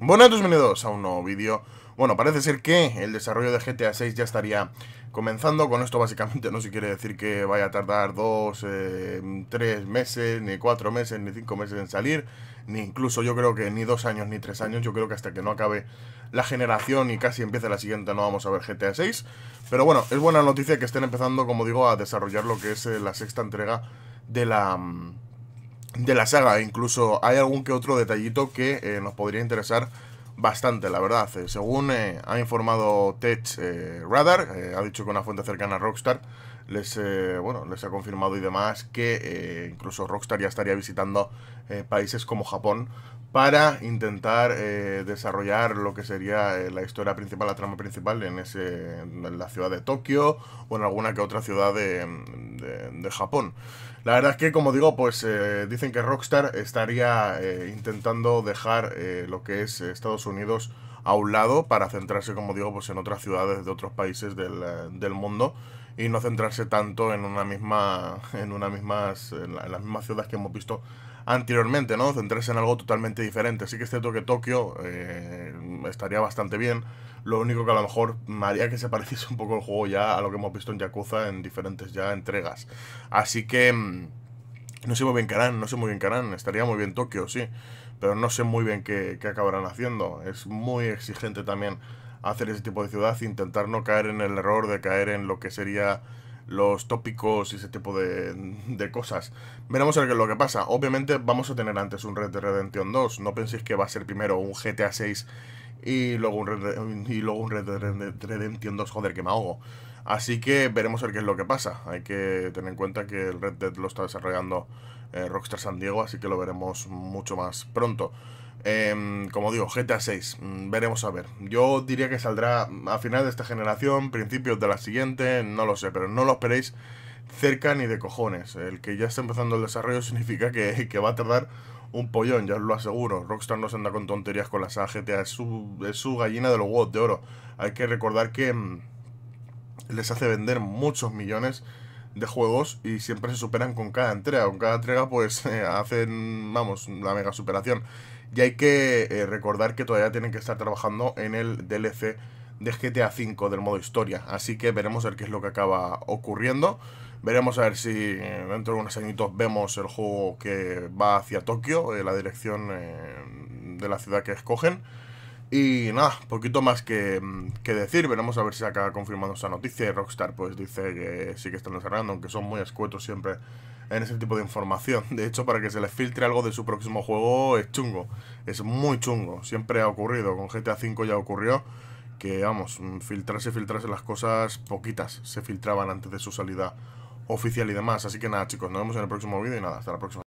Buenas, bienvenidos a un nuevo vídeo. Bueno, parece ser que el desarrollo de GTA 6 ya estaría comenzando. Con esto básicamente no se quiere decir que vaya a tardar dos, eh, tres meses, ni cuatro meses, ni cinco meses en salir. Ni incluso yo creo que ni dos años, ni tres años. Yo creo que hasta que no acabe la generación y casi empiece la siguiente no vamos a ver GTA 6. Pero bueno, es buena noticia que estén empezando, como digo, a desarrollar lo que es eh, la sexta entrega de la mm, de la saga. Incluso hay algún que otro detallito que eh, nos podría interesar bastante, la verdad. Eh, según eh, ha informado Tech eh, Radar, ha dicho que una fuente cercana a Rockstar les, bueno, les ha confirmado y demás que incluso Rockstar ya estaría visitando países como Japón para intentar desarrollar lo que sería la historia principal, la trama principal en, ese, la ciudad de Tokio o en alguna que otra ciudad de, Japón. La verdad es que, como digo, pues dicen que Rockstar estaría intentando dejar lo que es Estados Unidos a un lado para centrarse, como digo, pues en otras ciudades de otros países del, eh, mundo y no centrarse tanto en una misma en una misma en, las mismas ciudades que hemos visto anteriormente, ¿no? Centrarse en algo totalmente diferente. Así que este toque Tokio eh, estaría bastante bien. Lo único que a lo mejor haría que se pareciese un poco el juego ya a lo que hemos visto en Yakuza en diferentes ya entregas. Así que mm, no sé muy bien qué harán, no sé muy bien qué harán. Estaría muy bien Tokio, sí pero no sé muy bien qué, acabarán haciendo. Es muy exigente también hacer ese tipo de ciudad, intentar no caer en el error de caer en lo que sería los tópicos y ese tipo de, cosas. Veremos a lo que pasa. Obviamente vamos a tener antes un Red Dead Redemption 2. No penséis que va a ser primero un GTA 6 y luego un Red, y luego un Red Dead Redemption 2, joder, que me ahogo. Así que veremos a ver qué es lo que pasa. Hay que tener en cuenta que el Red Dead lo está desarrollando eh, Rockstar San Diego, así que lo veremos mucho más pronto. Em, como digo, GTA 6, mm, veremos a ver. Yo diría que saldrá a final de esta generación, principios de la siguiente, no lo sé, pero no lo esperéis cerca ni de cojones. El que ya está empezando el desarrollo significa que, que va a tardar un pollón, ya os lo aseguro. Rockstar no se anda con tonterías con las GTA, es su, gallina de los huevos de oro. Hay que recordar que mm, les hace vender muchos millones de juegos y siempre se superan con cada entrega. Con cada entrega pues eh, hacen, vamos, la mega superación. Y hay que eh, recordar que todavía tienen que estar trabajando en el DLC de GTA V del modo historia. Así que veremos a ver qué es lo que acaba ocurriendo. Veremos a ver si eh, dentro de unos añitos vemos el juego que va hacia Tokio, eh, la dirección eh, de la ciudad que escogen. Y nada, poquito más que, mm, decir, veremos a ver si acaba confirmando esa noticia. Y Rockstar pues dice que sí que están desarrollando, aunque son muy escuetos siempre en ese tipo de información. De hecho, para que se les filtre algo de su próximo juego es chungo, es muy chungo. Siempre ha ocurrido, con GTA V ya ocurrió que vamos, filtrarse, filtrarse las cosas poquitas se filtraban antes de su salida oficial y demás. Así que nada chicos, nos vemos en el próximo vídeo y nada, hasta la próxima.